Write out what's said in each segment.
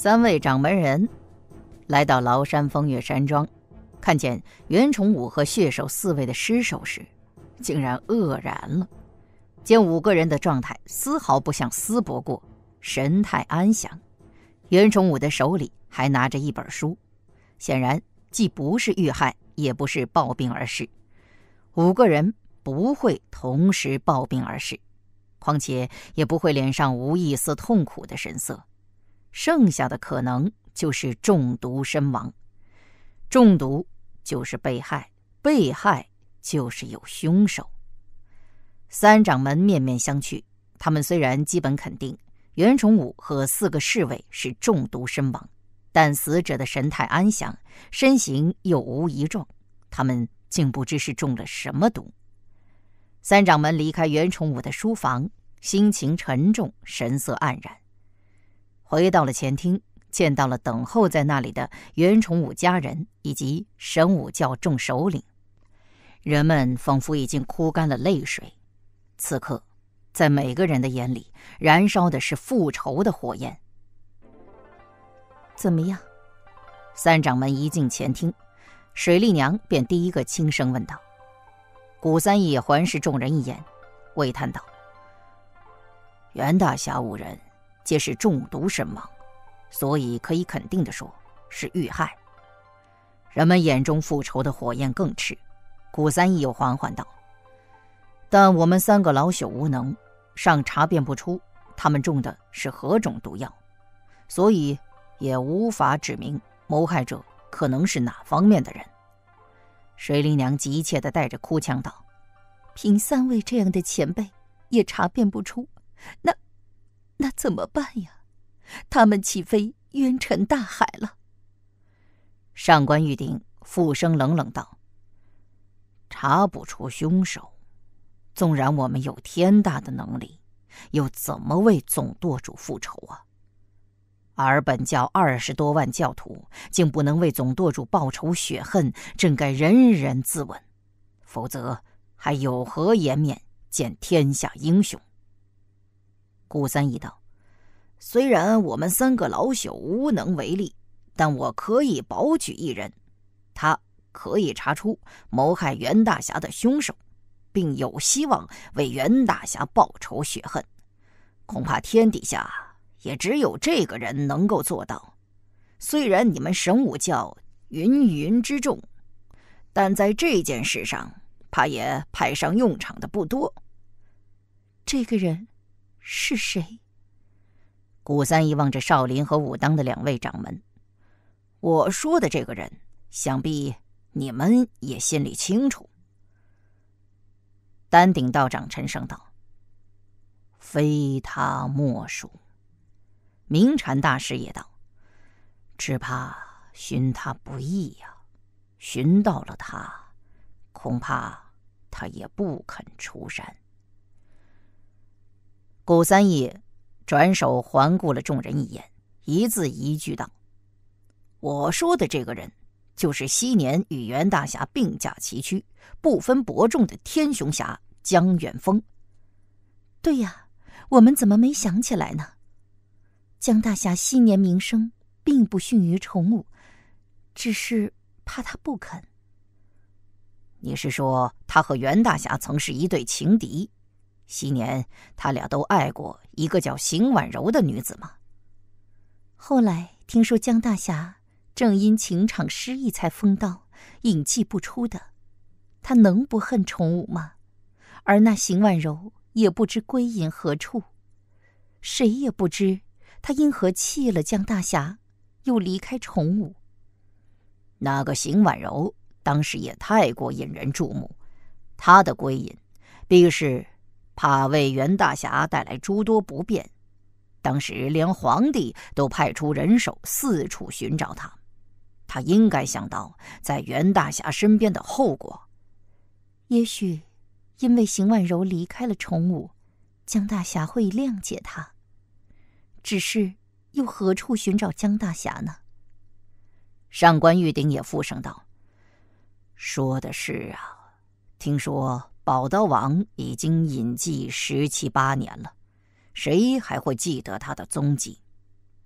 三位掌门人来到崂山风月山庄，看见袁崇武和血手四位的尸首时，竟然愕然了。见五个人的状态丝毫不像死搏过，神态安详。袁崇武的手里还拿着一本书，显然既不是遇害，也不是暴病而逝。五个人不会同时暴病而逝，况且也不会脸上无一丝痛苦的神色。剩下的可能就是中毒身亡，中毒就是被害，被害就是有凶手。三掌门面面相觑，他们虽然基本肯定袁崇武和四个侍卫是中毒身亡，但死者的神态安详，身形又无异状，他们竟不知是中了什么毒。三掌门离开袁崇武的书房，心情沉重，神色黯然。回到了前厅，见到了等候在那里的袁崇武家人以及神武教众首领。人们仿佛已经哭干了泪水，此刻，在每个人的眼里，燃烧的是复仇的火焰。怎么样？三掌门一进前厅，水丽娘便第一个轻声问道。古三爷环视众人一眼，喟叹道：“袁大侠五人。”皆是中毒身亡，所以可以肯定的说，是遇害。人们眼中复仇的火焰更炽。古三义又缓缓道：“但我们三个老朽无能，尚查辨不出他们中的是何种毒药，所以也无法指明谋害者可能是哪方面的人。”水灵娘急切的带着哭腔道：“凭三位这样的前辈，也查辨不出那……”那怎么办呀？他们岂非冤沉大海了？上官玉鼎复身冷冷道：“查不出凶手，纵然我们有天大的能力，又怎么为总舵主复仇啊？而本教二十多万教徒，竟不能为总舵主报仇雪恨，真该人人自刎，否则还有何颜面见天下英雄？”顾三义道：“虽然我们三个老朽无能为力，但我可以保举一人，他可以查出谋害袁大侠的凶手，并有希望为袁大侠报仇雪恨。恐怕天底下也只有这个人能够做到。虽然你们神武教芸芸之众，但在这件事上，怕也派上用场的不多。这个人。”是谁？古三一望着少林和武当的两位掌门，我说的这个人，想必你们也心里清楚。丹顶道长沉声道：“非他莫属。”明禅大师也道：“只怕寻他不易呀，寻到了他，恐怕他也不肯出山。”顾三爷转手环顾了众人一眼，一字一句道：“我说的这个人，就是昔年与袁大侠并驾齐驱、不分伯仲的天雄侠江远峰。”“对呀，我们怎么没想起来呢？”“江大侠昔年名声并不逊于重武，只是怕他不肯。”“你是说他和袁大侠曾是一对情敌？”昔年他俩都爱过一个叫邢婉柔的女子吗？后来听说江大侠正因情场失意才封刀隐迹不出的，他能不恨崇武吗？而那邢婉柔也不知归隐何处，谁也不知他因何弃了江大侠，又离开崇武。那个邢婉柔当时也太过引人注目，她的归隐必是。怕为袁大侠带来诸多不便，当时连皇帝都派出人手四处寻找他。他应该想到在袁大侠身边的后果。也许，因为邢万柔离开了崇武，江大侠会谅解他。只是，又何处寻找江大侠呢？上官玉鼎也附声道：“说的是啊，听说。”宝刀王已经隐迹十七八年了，谁还会记得他的踪迹？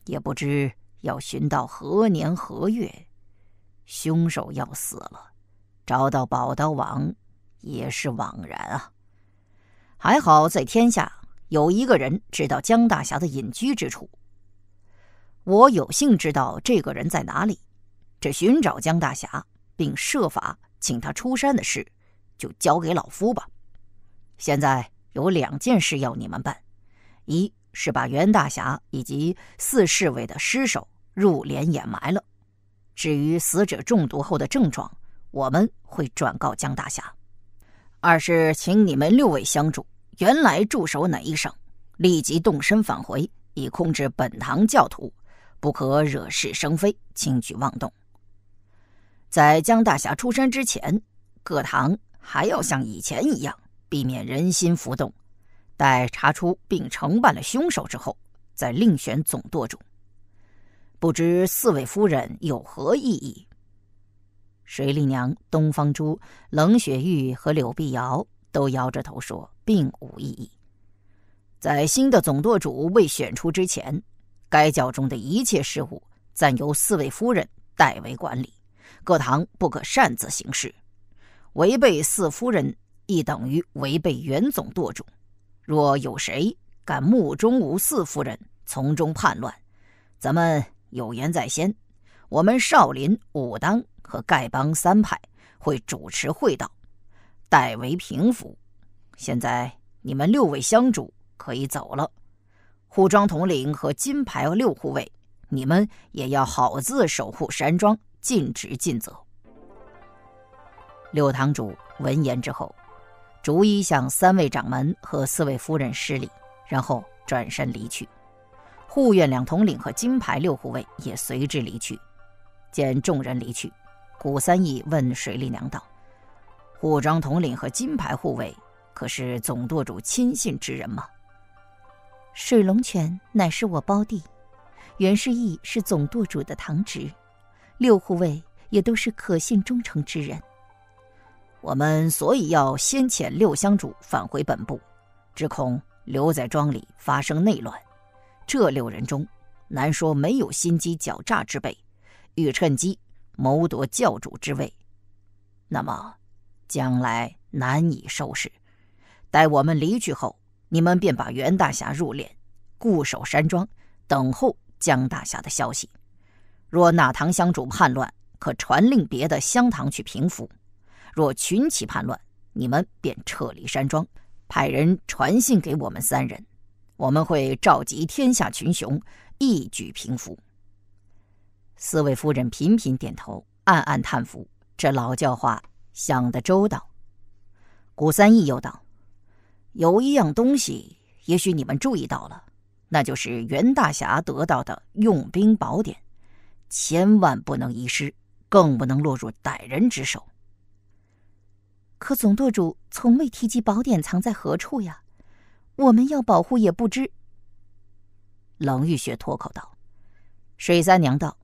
也不知要寻到何年何月。凶手要死了，找到宝刀王也是枉然啊。还好在天下有一个人知道江大侠的隐居之处，我有幸知道这个人在哪里。这寻找江大侠并设法请他出山的事。就交给老夫吧。现在有两件事要你们办：一是把袁大侠以及四侍卫的尸首入殓掩埋了；至于死者中毒后的症状，我们会转告江大侠。二是请你们六位相助，原来驻守哪一省，立即动身返回，以控制本堂教徒，不可惹是生非、轻举妄动。在江大侠出山之前，各堂。还要像以前一样，避免人心浮动。待查出并惩办了凶手之后，再另选总舵主。不知四位夫人有何异议？水灵娘、东方珠、冷雪玉和柳碧瑶都摇着头说并无异议。在新的总舵主未选出之前，该教中的一切事务暂由四位夫人代为管理，各堂不可擅自行事。违背四夫人，亦等于违背袁总舵主。若有谁敢目中无四夫人，从中叛乱，咱们有言在先，我们少林、武当和丐帮三派会主持会道，代为平复。现在你们六位香主可以走了。护庄统领和金牌六护卫，你们也要好自守护山庄，尽职尽责。柳堂主闻言之后，逐一向三位掌门和四位夫人施礼，然后转身离去。护院两统领和金牌六护卫也随之离去。见众人离去，古三义问水丽娘道：“护庄统领和金牌护卫可是总舵主亲信之人吗？”水龙拳乃是我胞弟，袁世义是总舵主的堂侄，六护卫也都是可信忠诚之人。我们所以要先遣六香主返回本部，只恐留在庄里发生内乱。这六人中，难说没有心机狡诈之辈，欲趁机谋夺教主之位，那么将来难以收拾。待我们离去后，你们便把袁大侠入殓，固守山庄，等候江大侠的消息。若哪堂香主叛乱，可传令别的香堂去平复。若群起叛乱，你们便撤离山庄，派人传信给我们三人，我们会召集天下群雄，一举平服。四位夫人频频点头，暗暗叹服，这老教化想得周到。古三义又道：“有一样东西，也许你们注意到了，那就是袁大侠得到的用兵宝典，千万不能遗失，更不能落入歹人之手。”可总舵主从未提及宝典藏在何处呀？我们要保护也不知。冷玉雪脱口道：“水三娘道，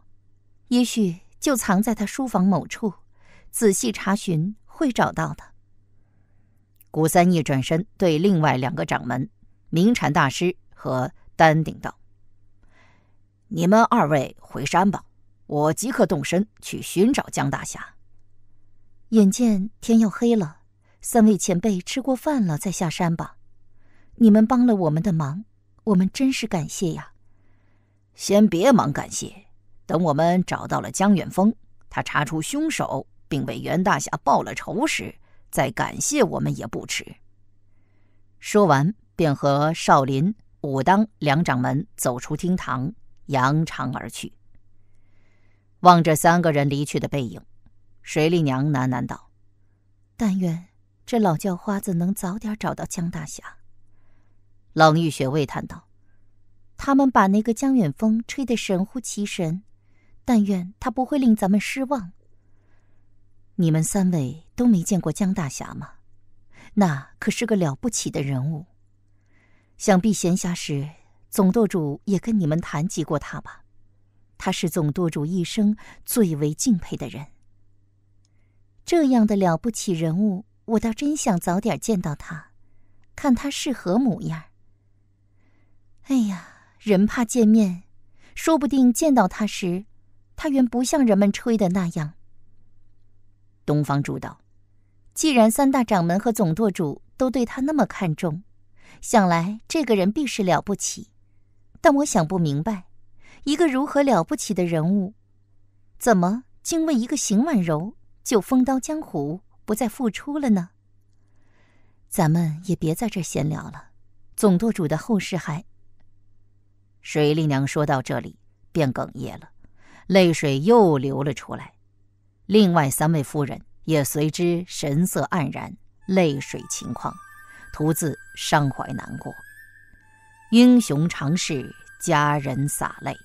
也许就藏在他书房某处，仔细查询会找到的。”古三一转身对另外两个掌门，明禅大师和丹鼎道：“你们二位回山吧，我即刻动身去寻找江大侠。”眼见天要黑了，三位前辈吃过饭了再下山吧。你们帮了我们的忙，我们真是感谢呀。先别忙感谢，等我们找到了江远峰，他查出凶手，并为袁大侠报了仇时，再感谢我们也不迟。说完，便和少林、武当两掌门走出厅堂，扬长而去。望着三个人离去的背影。水丽娘喃喃道：“但愿这老叫花子能早点找到江大侠。”冷玉雪喟叹道：“他们把那个江远风吹得神乎其神，但愿他不会令咱们失望。”你们三位都没见过江大侠吗？那可是个了不起的人物。想必闲暇时，总舵主也跟你们谈及过他吧？他是总舵主一生最为敬佩的人。这样的了不起人物，我倒真想早点见到他，看他是何模样。哎呀，人怕见面，说不定见到他时，他原不像人们吹的那样。东方主道，既然三大掌门和总舵主都对他那么看重，想来这个人必是了不起。但我想不明白，一个如何了不起的人物，怎么竟为一个邢婉柔？就封刀江湖，不再复出了呢。咱们也别在这儿闲聊了。总舵主的后事还……水丽娘说到这里，便哽咽了，泪水又流了出来。另外三位夫人也随之神色黯然，泪水情况，徒自伤怀难过。英雄常是佳人洒泪，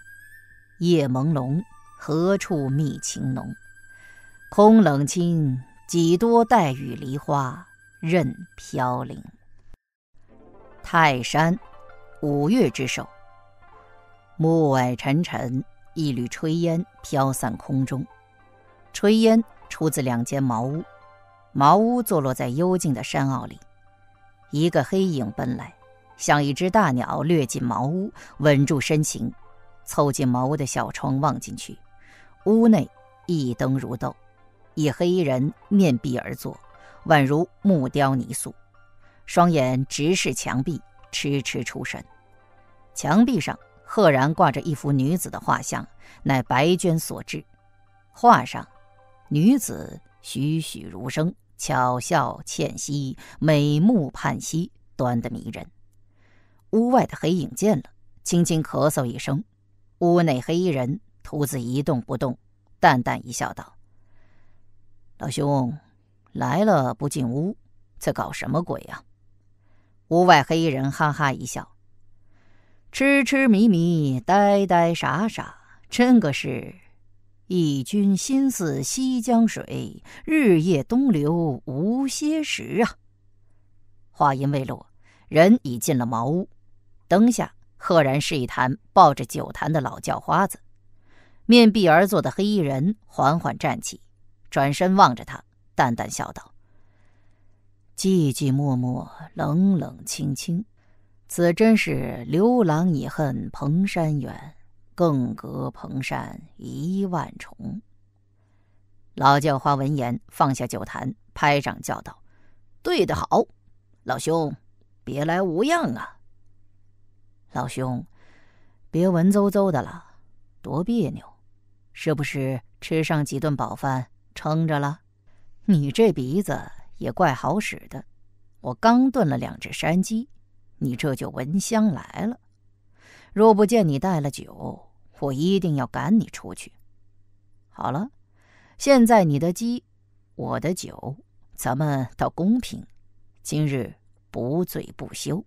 夜朦胧，何处觅情浓？空冷清，几多带雨梨花任飘零。泰山，五岳之首。暮霭沉沉，一缕炊烟飘散空中。炊烟出自两间茅屋，茅屋坐落在幽静的山坳里。一个黑影奔来，像一只大鸟掠进茅屋，稳住身形，凑近茅屋的小窗望进去，屋内一灯如豆。一黑衣人面壁而坐，宛如木雕泥塑，双眼直视墙壁，痴痴出神。墙壁上赫然挂着一幅女子的画像，乃白绢所制。画上女子栩栩如生，巧笑倩兮，美目盼兮，端得迷人。屋外的黑影见了，轻轻咳嗽一声。屋内黑衣人秃子一动不动，淡淡一笑，道。老兄，来了不进屋，在搞什么鬼呀？屋外黑衣人哈哈一笑，痴痴迷迷，呆呆傻傻，真个是，一君心似西江水，日夜东流无歇时啊！话音未落，人已进了茅屋，灯下赫然是一坛抱着酒坛的老叫花子，面壁而坐的黑衣人缓缓站起。转身望着他，淡淡笑道：“寂寂寞寞，冷冷清清，此真是刘郎已恨蓬山远，更隔蓬山一万重。”老叫花闻言放下酒坛，拍掌叫道：“对得好，老兄，别来无恙啊！老兄，别文绉绉的了，多别扭，是不是吃上几顿饱饭？”撑着了，你这鼻子也怪好使的。我刚炖了两只山鸡，你这就闻香来了。若不见你带了酒，我一定要赶你出去。好了，现在你的鸡，我的酒，咱们倒公平。今日不醉不休。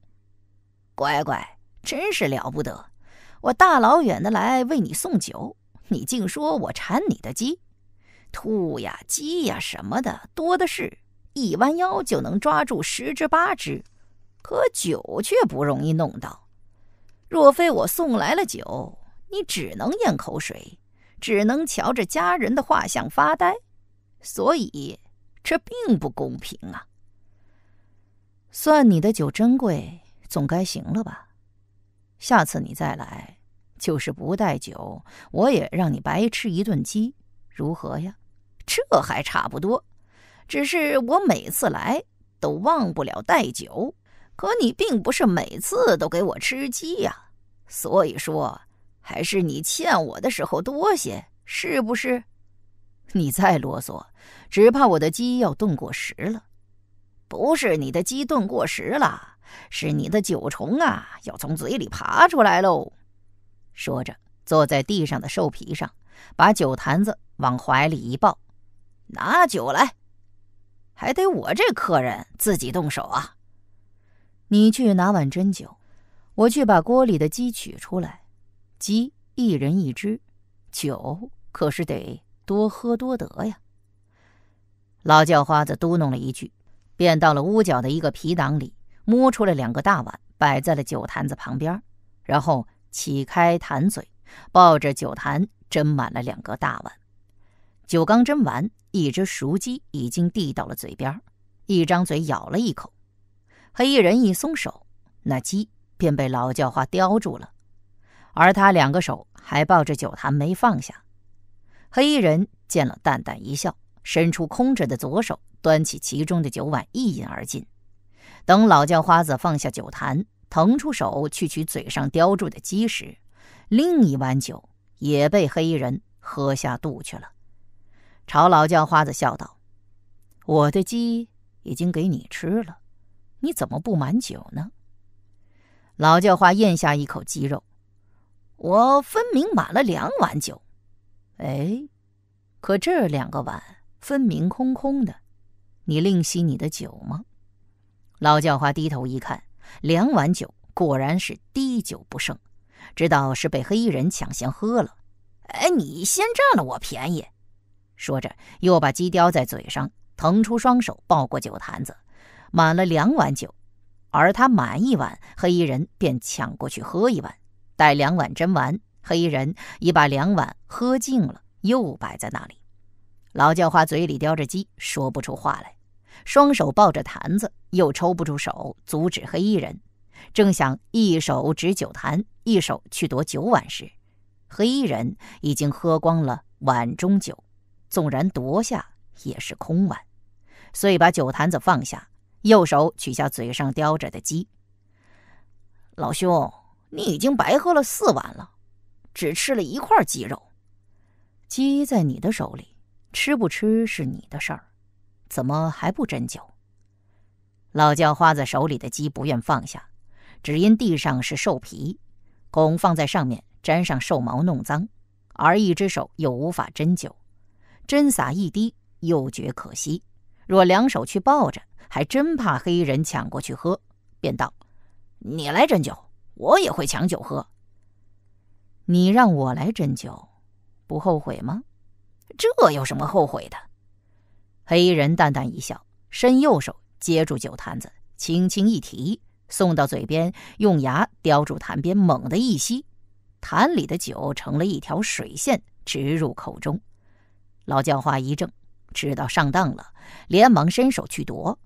乖乖，真是了不得！我大老远的来为你送酒，你竟说我馋你的鸡。兔呀，鸡呀，什么的多的是，一弯腰就能抓住十只八只，可酒却不容易弄到。若非我送来了酒，你只能咽口水，只能瞧着家人的画像发呆。所以这并不公平啊！算你的酒珍贵，总该行了吧？下次你再来，就是不带酒，我也让你白吃一顿鸡，如何呀？这还差不多，只是我每次来都忘不了带酒，可你并不是每次都给我吃鸡呀，所以说还是你欠我的时候多些，是不是？你再啰嗦，只怕我的鸡要炖过时了。不是你的鸡炖过时了，是你的酒虫啊要从嘴里爬出来喽。说着，坐在地上的兽皮上，把酒坛子往怀里一抱。拿酒来，还得我这客人自己动手啊！你去拿碗斟酒，我去把锅里的鸡取出来。鸡一人一只，酒可是得多喝多得呀！老叫花子嘟哝了一句，便到了屋角的一个皮囊里，摸出了两个大碗，摆在了酒坛子旁边，然后起开坛嘴，抱着酒坛斟满了两个大碗。酒刚斟完。一只熟鸡已经递到了嘴边，一张嘴咬了一口，黑衣人一松手，那鸡便被老叫花叼住了，而他两个手还抱着酒坛没放下。黑衣人见了，淡淡一笑，伸出空着的左手，端起其中的酒碗一饮而尽。等老叫花子放下酒坛，腾出手去取嘴上叼住的鸡时，另一碗酒也被黑衣人喝下肚去了。朝老叫花子笑道：“我的鸡已经给你吃了，你怎么不满酒呢？”老叫花咽下一口鸡肉，我分明满了两碗酒。哎，可这两个碗分明空空的，你另惜你的酒吗？老叫花低头一看，两碗酒果然是滴酒不剩，知道是被黑衣人抢先喝了。哎，你先占了我便宜。说着，又把鸡叼在嘴上，腾出双手抱过酒坛子，满了两碗酒。而他满一碗，黑衣人便抢过去喝一碗。待两碗斟完，黑衣人已把两碗喝尽了，又摆在那里。老叫花嘴里叼着鸡，说不出话来，双手抱着坛子，又抽不住手阻止黑衣人。正想一手执酒坛，一手去夺酒碗时，黑衣人已经喝光了碗中酒。纵然夺下也是空碗，遂把酒坛子放下，右手取下嘴上叼着的鸡。老兄，你已经白喝了四碗了，只吃了一块鸡肉。鸡在你的手里，吃不吃是你的事儿，怎么还不斟酒？老叫花子手里的鸡不愿放下，只因地上是兽皮，拱放在上面沾上兽毛弄脏，而一只手又无法斟酒。斟洒一滴，又觉可惜。若两手去抱着，还真怕黑人抢过去喝。便道：“你来斟酒，我也会抢酒喝。你让我来斟酒，不后悔吗？”这有什么后悔的？黑衣人淡淡一笑，伸右手接住酒坛子，轻轻一提，送到嘴边，用牙叼住坛边，猛地一吸，坛里的酒成了一条水线，直入口中。老教化一怔，知道上当了，连忙伸手去夺。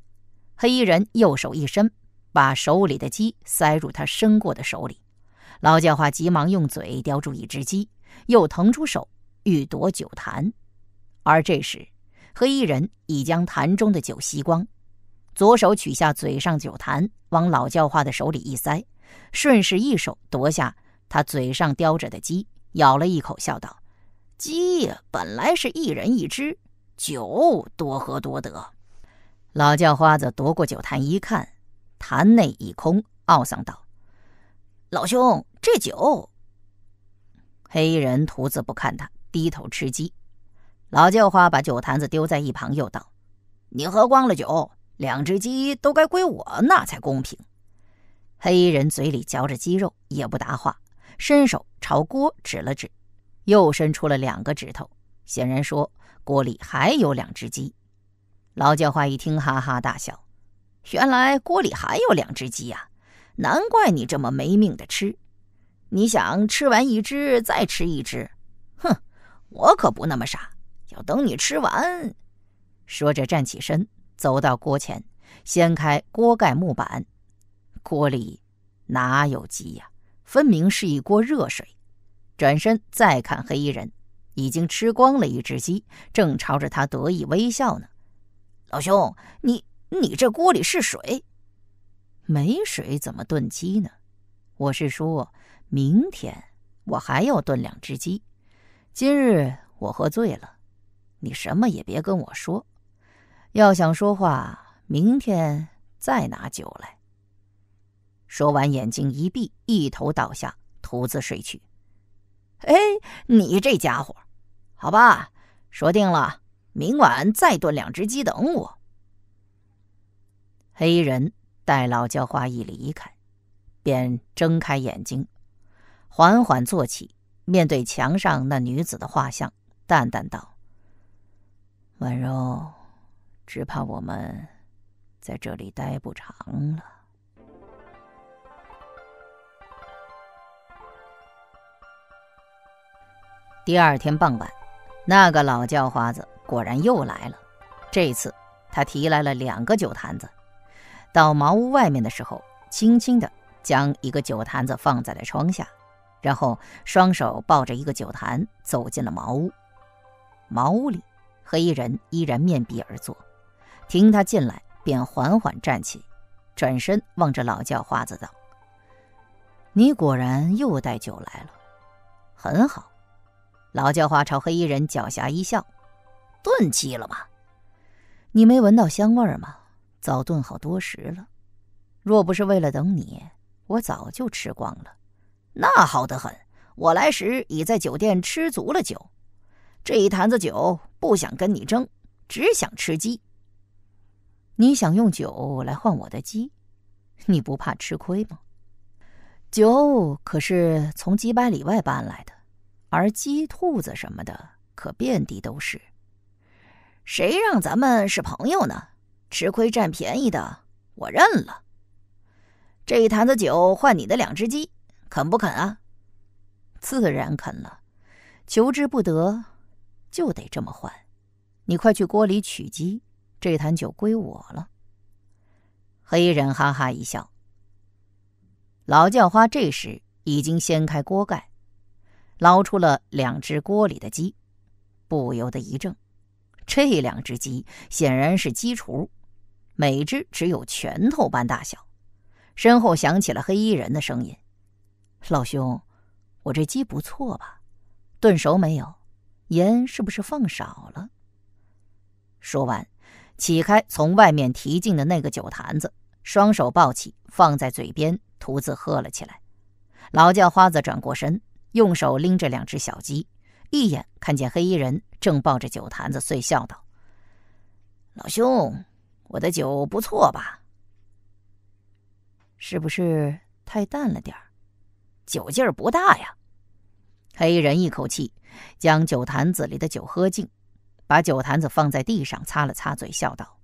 黑衣人右手一伸，把手里的鸡塞入他伸过的手里。老教化急忙用嘴叼住一只鸡，又腾出手欲夺酒坛。而这时，黑衣人已将坛中的酒吸光，左手取下嘴上酒坛，往老教化的手里一塞，顺势一手夺下他嘴上叼着的鸡，咬了一口，笑道。鸡本来是一人一只，酒多喝多得。老叫花子夺过酒坛一看，坛内已空，懊丧道：“老兄，这酒。”黑衣人徒自不看他，低头吃鸡。老叫花把酒坛子丢在一旁，又道：“你喝光了酒，两只鸡都该归我，那才公平。”黑衣人嘴里嚼着鸡肉，也不答话，伸手朝锅指了指。又伸出了两个指头，显然说锅里还有两只鸡。老教化一听，哈哈大笑：“原来锅里还有两只鸡呀！难怪你这么没命的吃。你想吃完一只再吃一只，哼，我可不那么傻，要等你吃完。”说着站起身，走到锅前，掀开锅盖木板，锅里哪有鸡呀？分明是一锅热水。转身再看，黑衣人已经吃光了一只鸡，正朝着他得意微笑呢。老兄，你你这锅里是水，没水怎么炖鸡呢？我是说，明天我还要炖两只鸡。今日我喝醉了，你什么也别跟我说。要想说话，明天再拿酒来。说完，眼睛一闭，一头倒下，独自睡去。哎，你这家伙，好吧，说定了，明晚再炖两只鸡等我。黑衣人待老叫花一离开，便睁开眼睛，缓缓坐起，面对墙上那女子的画像，淡淡道：“婉柔，只怕我们在这里待不长了。”第二天傍晚，那个老叫花子果然又来了。这次他提来了两个酒坛子。到茅屋外面的时候，轻轻地将一个酒坛子放在了窗下，然后双手抱着一个酒坛走进了茅屋。茅屋里，黑衣人依然面壁而坐，听他进来，便缓缓站起，转身望着老叫花子道：“你果然又带酒来了，很好。”老叫花朝黑衣人狡黠一笑：“炖鸡了吗？你没闻到香味吗？早炖好多时了。若不是为了等你，我早就吃光了。那好得很，我来时已在酒店吃足了酒。这一坛子酒不想跟你争，只想吃鸡。你想用酒来换我的鸡？你不怕吃亏吗？酒可是从几百里外搬来的。”而鸡、兔子什么的可遍地都是，谁让咱们是朋友呢？吃亏占便宜的我认了。这一坛子酒换你的两只鸡，肯不肯啊？自然肯了，求之不得，就得这么换。你快去锅里取鸡，这坛酒归我了。黑衣人哈哈一笑，老叫花这时已经掀开锅盖。捞出了两只锅里的鸡，不由得一怔。这两只鸡显然是鸡雏，每只只有拳头般大小。身后响起了黑衣人的声音：“老兄，我这鸡不错吧？炖熟没有？盐是不是放少了？”说完，起开从外面提进的那个酒坛子，双手抱起，放在嘴边，独自喝了起来。老叫花子转过身。用手拎着两只小鸡，一眼看见黑衣人正抱着酒坛子，遂笑道：“老兄，我的酒不错吧？是不是太淡了点儿？酒劲儿不大呀？”黑衣人一口气将酒坛子里的酒喝尽，把酒坛子放在地上，擦了擦嘴，笑道：“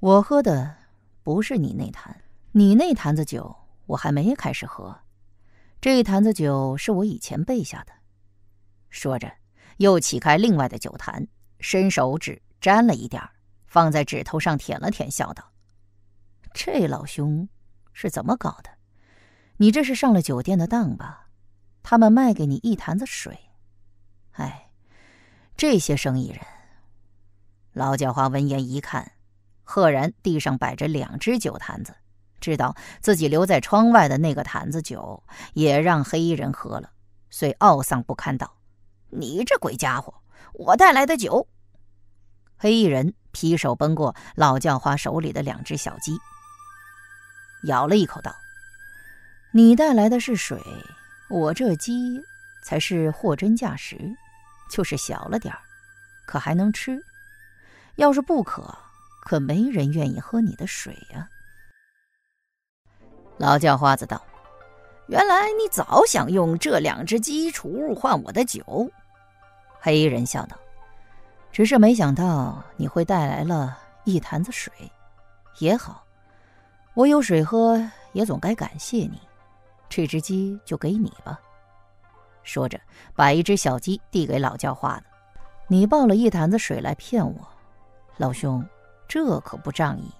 我喝的不是你那坛，你那坛子酒我还没开始喝。”这一坛子酒是我以前备下的，说着又启开另外的酒坛，伸手指沾了一点儿，放在指头上舔了舔，笑道：“这老兄是怎么搞的？你这是上了酒店的当吧？他们卖给你一坛子水。”哎，这些生意人，老狡猾。闻言一看，赫然地上摆着两只酒坛子。知道自己留在窗外的那个坛子酒也让黑衣人喝了，遂懊丧不堪道：“你这鬼家伙，我带来的酒。”黑衣人劈手奔过老叫花手里的两只小鸡，咬了一口道：“你带来的是水，我这鸡才是货真价实，就是小了点儿，可还能吃。要是不渴，可没人愿意喝你的水呀。”老叫花子道：“原来你早想用这两只鸡雏换我的酒。”黑衣人笑道：“只是没想到你会带来了一坛子水，也好，我有水喝也总该感谢你。这只鸡就给你吧。”说着，把一只小鸡递给老叫花子。“你抱了一坛子水来骗我，老兄，这可不仗义。”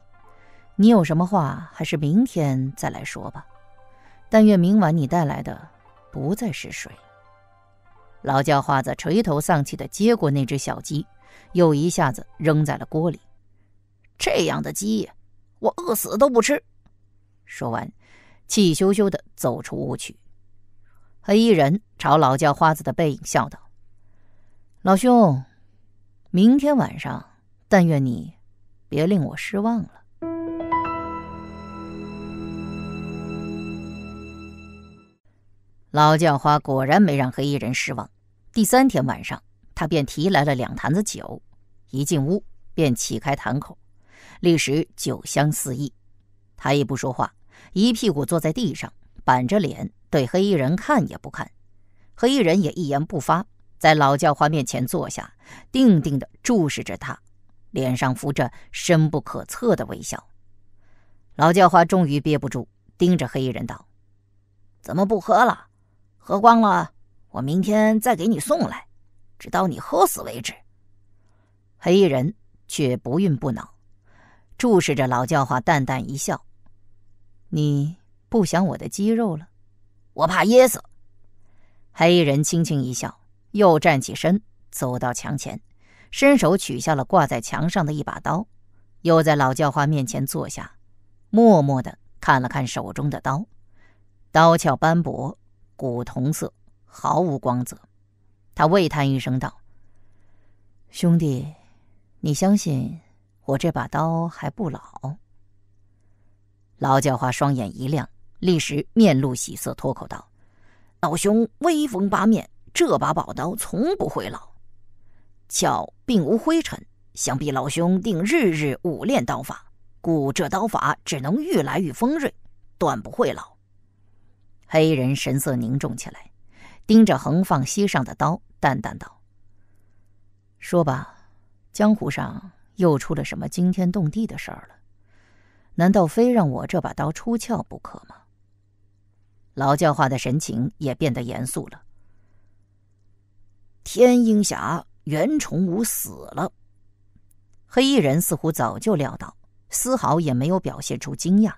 你有什么话，还是明天再来说吧。但愿明晚你带来的，不再是水。老叫花子垂头丧气的接过那只小鸡，又一下子扔在了锅里。这样的鸡，我饿死都不吃。说完，气羞羞的走出屋去。黑衣人朝老叫花子的背影笑道：“老兄，明天晚上，但愿你别令我失望了。”老叫花果然没让黑衣人失望。第三天晚上，他便提来了两坛子酒，一进屋便启开坛口，立时酒香四溢。他也不说话，一屁股坐在地上，板着脸对黑衣人看也不看。黑衣人也一言不发，在老叫花面前坐下，定定地注视着他，脸上浮着深不可测的微笑。老叫花终于憋不住，盯着黑衣人道：“怎么不喝了？”喝光了，我明天再给你送来，直到你喝死为止。黑衣人却不愠不恼，注视着老教化，淡淡一笑：“你不想我的肌肉了？我怕噎死。”黑衣人轻轻一笑，又站起身，走到墙前，伸手取下了挂在墙上的一把刀，又在老教化面前坐下，默默地看了看手中的刀，刀鞘斑驳。古铜色，毫无光泽。他喟叹一声道：“兄弟，你相信我这把刀还不老？”老教花双眼一亮，立时面露喜色，脱口道：“老兄威风八面，这把宝刀从不会老。鞘并无灰尘，想必老兄定日日舞练刀法，故这刀法只能愈来愈锋锐，断不会老。”黑衣人神色凝重起来，盯着横放膝上的刀，淡淡道：“说吧，江湖上又出了什么惊天动地的事儿了？难道非让我这把刀出鞘不可吗？”老教化的神情也变得严肃了。天鹰侠袁崇武死了。黑衣人似乎早就料到，丝毫也没有表现出惊讶，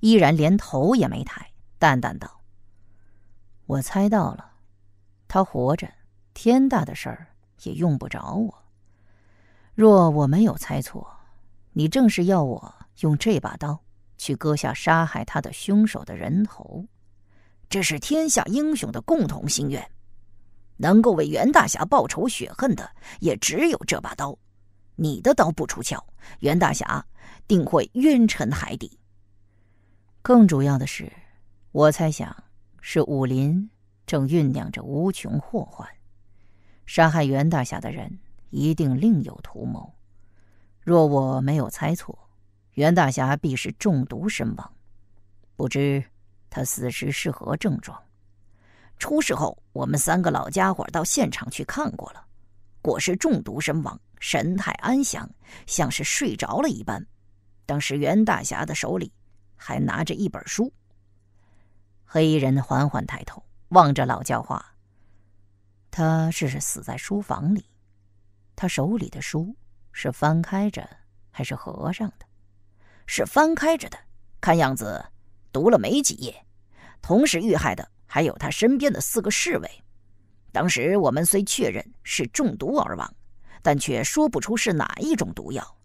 依然连头也没抬。淡淡道：“我猜到了，他活着，天大的事儿也用不着我。若我没有猜错，你正是要我用这把刀去割下杀害他的凶手的人头。这是天下英雄的共同心愿，能够为袁大侠报仇雪恨的也只有这把刀。你的刀不出鞘，袁大侠定会冤沉海底。更主要的是。”我猜想，是武林正酝酿着无穷祸患，杀害袁大侠的人一定另有图谋。若我没有猜错，袁大侠必是中毒身亡。不知他死时是何症状？出事后，我们三个老家伙到现场去看过了，果是中毒身亡，神态安详，像是睡着了一般。当时袁大侠的手里还拿着一本书。黑衣人缓缓抬头，望着老教化。他是死在书房里，他手里的书是翻开着还是合上的？是翻开着的，看样子读了没几页。同时遇害的还有他身边的四个侍卫。当时我们虽确认是中毒而亡，但却说不出是哪一种毒药。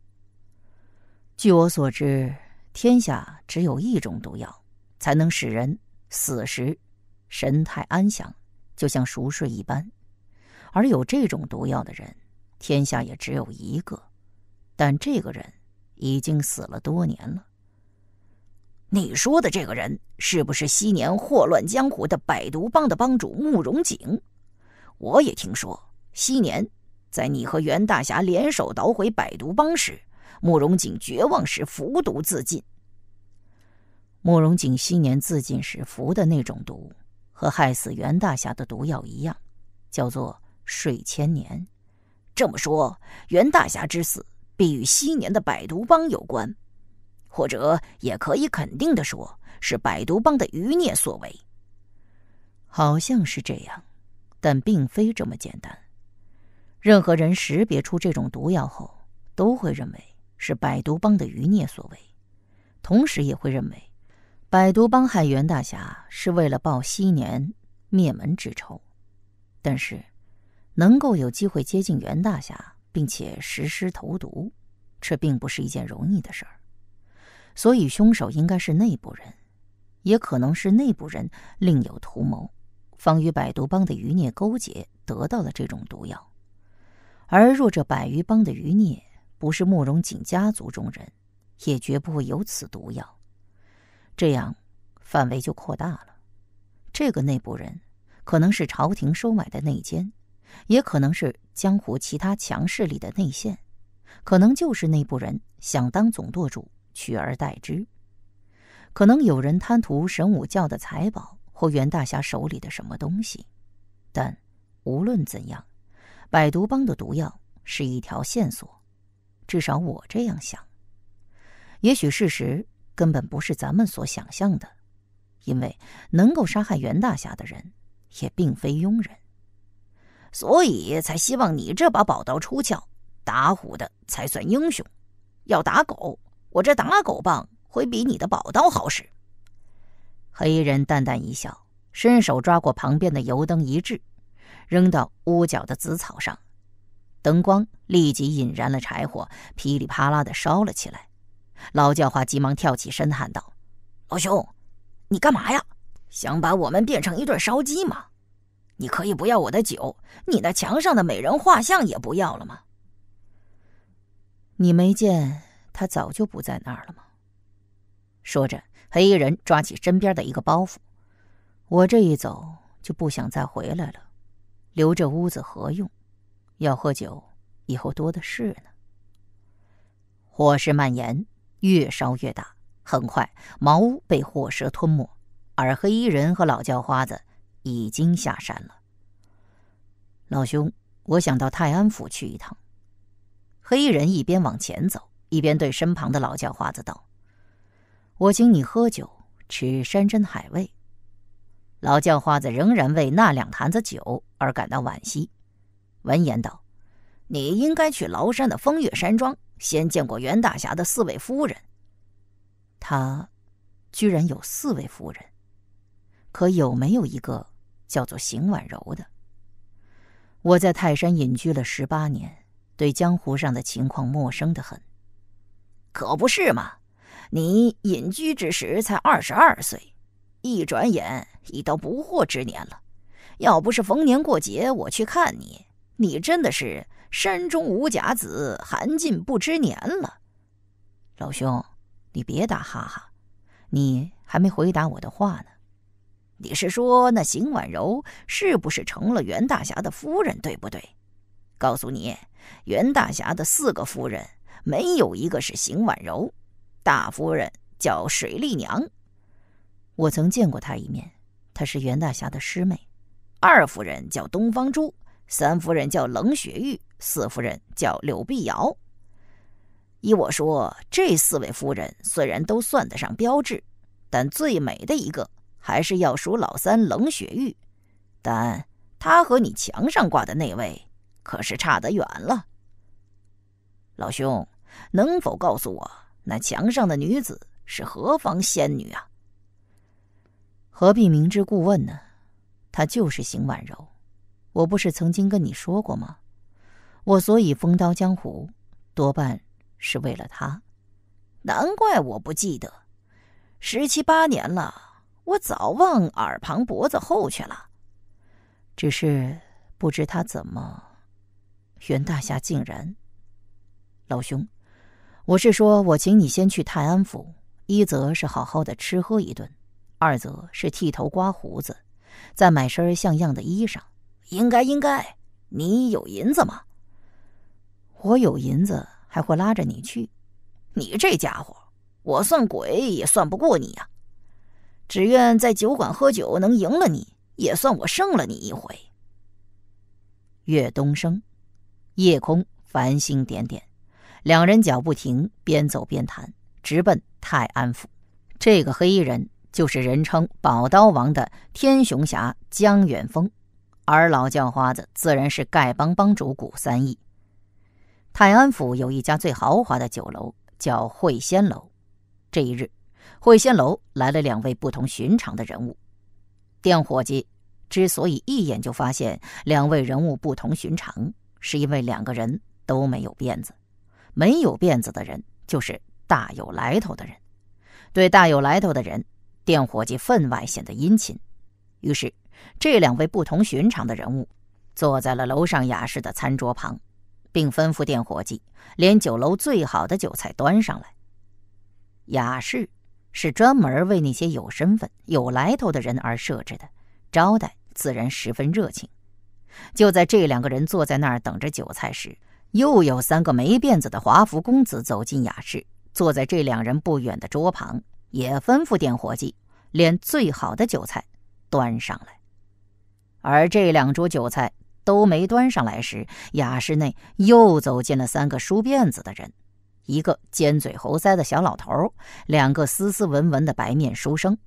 据我所知，天下只有一种毒药才能使人。死时，神态安详，就像熟睡一般。而有这种毒药的人，天下也只有一个。但这个人已经死了多年了。你说的这个人，是不是昔年祸乱江湖的百毒帮的帮主慕容景？我也听说，昔年在你和袁大侠联手捣毁百毒帮时，慕容景绝望时服毒自尽。慕容景昔年自尽时服的那种毒，和害死袁大侠的毒药一样，叫做“睡千年”。这么说，袁大侠之死必与昔年的百毒帮有关，或者也可以肯定的说，是百毒帮的余孽所为。好像是这样，但并非这么简单。任何人识别出这种毒药后，都会认为是百毒帮的余孽所为，同时也会认为。百毒帮害袁大侠是为了报昔年灭门之仇，但是能够有机会接近袁大侠并且实施投毒，这并不是一件容易的事儿。所以凶手应该是内部人，也可能是内部人另有图谋，方与百毒帮的余孽勾结，得到了这种毒药。而若这百余帮的余孽不是慕容景家族中人，也绝不会有此毒药。这样，范围就扩大了。这个内部人可能是朝廷收买的内奸，也可能是江湖其他强势力的内线，可能就是内部人想当总舵主，取而代之。可能有人贪图神武教的财宝或袁大侠手里的什么东西。但无论怎样，百毒帮的毒药是一条线索，至少我这样想。也许事实。根本不是咱们所想象的，因为能够杀害袁大侠的人，也并非庸人，所以才希望你这把宝刀出鞘，打虎的才算英雄。要打狗，我这打狗棒会比你的宝刀好使。黑衣人淡淡一笑，伸手抓过旁边的油灯一掷，扔到屋角的紫草上，灯光立即引燃了柴火，噼里啪啦的烧了起来。老教化急忙跳起身喊道：“老兄，你干嘛呀？想把我们变成一对烧鸡吗？你可以不要我的酒，你那墙上的美人画像也不要了吗？你没见他早就不在那儿了吗？”说着，黑衣人抓起身边的一个包袱：“我这一走就不想再回来了，留这屋子何用？要喝酒以后多的是呢。”火势蔓延。越烧越大，很快茅屋被火舌吞没，而黑衣人和老叫花子已经下山了。老兄，我想到泰安府去一趟。黑衣人一边往前走，一边对身旁的老叫花子道：“我请你喝酒，吃山珍海味。”老叫花子仍然为那两坛子酒而感到惋惜，闻言道：“你应该去崂山的风月山庄。”先见过袁大侠的四位夫人，他居然有四位夫人，可有没有一个叫做邢婉柔的？我在泰山隐居了十八年，对江湖上的情况陌生的很。可不是嘛？你隐居之时才二十二岁，一转眼已到不惑之年了。要不是逢年过节我去看你，你真的是……山中无甲子，寒尽不知年了。老兄，你别打哈哈，你还没回答我的话呢。你是说那邢婉柔是不是成了袁大侠的夫人，对不对？告诉你，袁大侠的四个夫人没有一个是邢婉柔。大夫人叫水丽娘，我曾见过她一面，她是袁大侠的师妹。二夫人叫东方珠，三夫人叫冷雪玉。四夫人叫柳碧瑶。依我说，这四位夫人虽然都算得上标致，但最美的一个还是要数老三冷雪玉。但她和你墙上挂的那位可是差得远了。老兄，能否告诉我那墙上的女子是何方仙女啊？何必明知故问呢？她就是邢婉柔。我不是曾经跟你说过吗？我所以封刀江湖，多半是为了他。难怪我不记得，十七八年了，我早忘耳旁脖子后去了。只是不知他怎么，袁大侠竟然。老兄，我是说我请你先去泰安府，一则是好好的吃喝一顿，二则是剃头刮胡子，再买身像样的衣裳。应该应该，你有银子吗？我有银子，还会拉着你去。你这家伙，我算鬼也算不过你呀。只愿在酒馆喝酒能赢了你，也算我胜了你一回。岳东升，夜空繁星点点，两人脚不停，边走边谈，直奔泰安府。这个黑衣人就是人称宝刀王的天雄侠江远峰，而老叫花子自然是丐帮帮主古三义。泰安府有一家最豪华的酒楼，叫会仙楼。这一日，会仙楼来了两位不同寻常的人物。店伙计之所以一眼就发现两位人物不同寻常，是因为两个人都没有辫子。没有辫子的人就是大有来头的人。对大有来头的人，店伙计分外显得殷勤。于是，这两位不同寻常的人物坐在了楼上雅士的餐桌旁。并吩咐店伙计，连酒楼最好的酒菜端上来。雅士是专门为那些有身份、有来头的人而设置的，招待自然十分热情。就在这两个人坐在那儿等着酒菜时，又有三个没辫子的华服公子走进雅士，坐在这两人不远的桌旁，也吩咐店伙计，连最好的酒菜端上来。而这两桌酒菜。都没端上来时，雅室内又走进了三个梳辫子的人，一个尖嘴猴腮的小老头，两个斯斯文文的白面书生。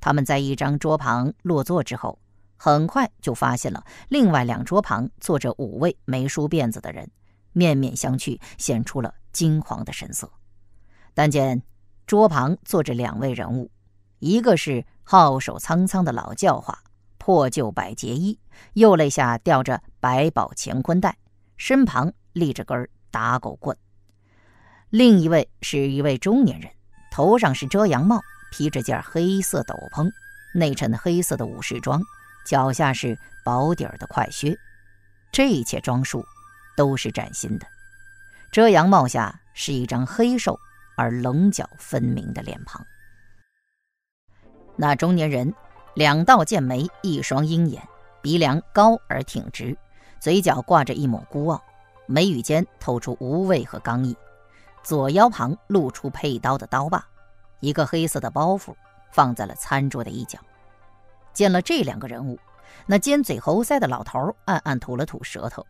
他们在一张桌旁落座之后，很快就发现了另外两桌旁坐着五位没梳辫子的人，面面相觑，显出了惊惶的神色。但见桌旁坐着两位人物，一个是皓首苍苍的老教化。破旧百结衣，右肋下吊着百宝乾坤袋，身旁立着根打狗棍。另一位是一位中年人，头上是遮阳帽，披着件黑色斗篷，内衬黑色的武士装，脚下是薄底的快靴。这一切装束都是崭新的。遮阳帽下是一张黑瘦而棱角分明的脸庞。那中年人。两道剑眉，一双鹰眼，鼻梁高而挺直，嘴角挂着一抹孤傲，眉宇间透出无畏和刚毅。左腰旁露出佩刀的刀把，一个黑色的包袱放在了餐桌的一角。见了这两个人物，那尖嘴猴腮的老头暗暗吐了吐舌头，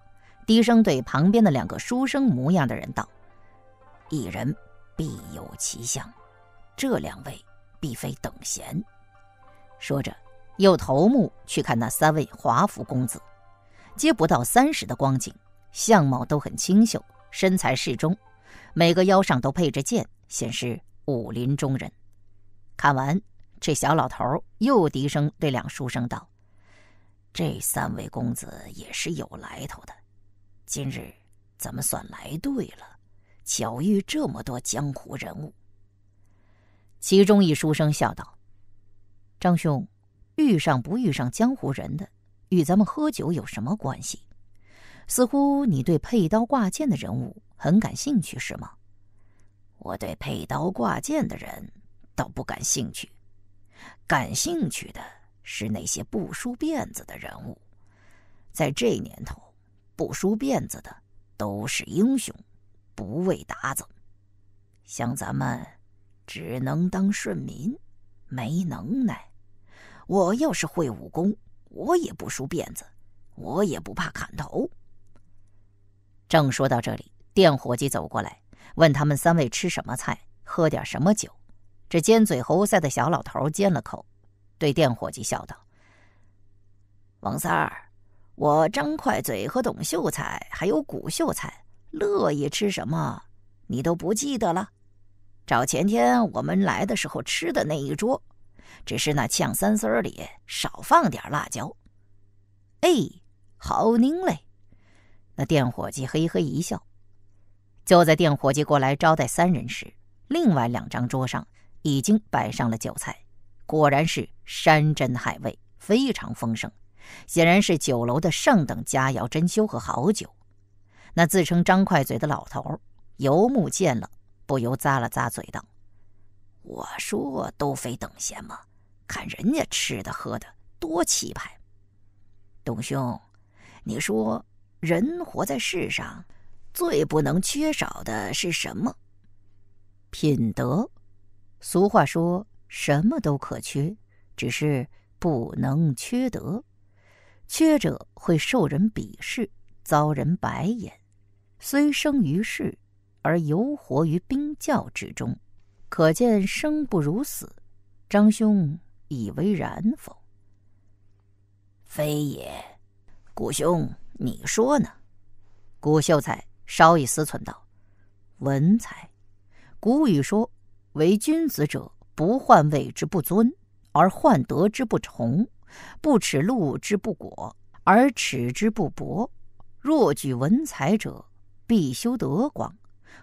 低声对旁边的两个书生模样的人道：“一人必有其相，这两位必非等闲。”说着，又头目去看那三位华服公子，皆不到三十的光景，相貌都很清秀，身材适中，每个腰上都配着剑，显是武林中人。看完，这小老头儿又低声对两书生道：“这三位公子也是有来头的，今日咱们算来对了，巧遇这么多江湖人物。”其中一书生笑道。张兄，遇上不遇上江湖人的，与咱们喝酒有什么关系？似乎你对佩刀挂剑的人物很感兴趣，是吗？我对佩刀挂剑的人倒不感兴趣，感兴趣的是那些不梳辫子的人物。在这年头，不梳辫子的都是英雄，不畏鞑子。像咱们，只能当顺民。没能耐，我要是会武功，我也不梳辫子，我也不怕砍头。正说到这里，店伙计走过来，问他们三位吃什么菜，喝点什么酒。这尖嘴猴腮的小老头尖了口，对店伙计笑道：“王三儿，我张快嘴和董秀才还有古秀才，乐意吃什么，你都不记得了。”找前天我们来的时候吃的那一桌，只是那呛三丝里少放点辣椒。哎，好拧嘞！那店伙计嘿嘿一笑。就在店伙计过来招待三人时，另外两张桌上已经摆上了酒菜，果然是山珍海味，非常丰盛，显然是酒楼的上等佳肴、珍馐和好酒。那自称张快嘴的老头游牧见了。不由咂了咂嘴道：“我说都非等闲嘛，看人家吃的喝的多气派。”董兄，你说人活在世上，最不能缺少的是什么？品德。俗话说，什么都可缺，只是不能缺德。缺者会受人鄙视，遭人白眼。虽生于世。而犹活于冰窖之中，可见生不如死。张兄以为然否？非也，古兄，你说呢？古秀才稍一思忖道：“文才。古语说：‘为君子者不患位之不尊，而患德之不崇；不耻禄之不果，而耻之不博。’若举文才者，必修德广。”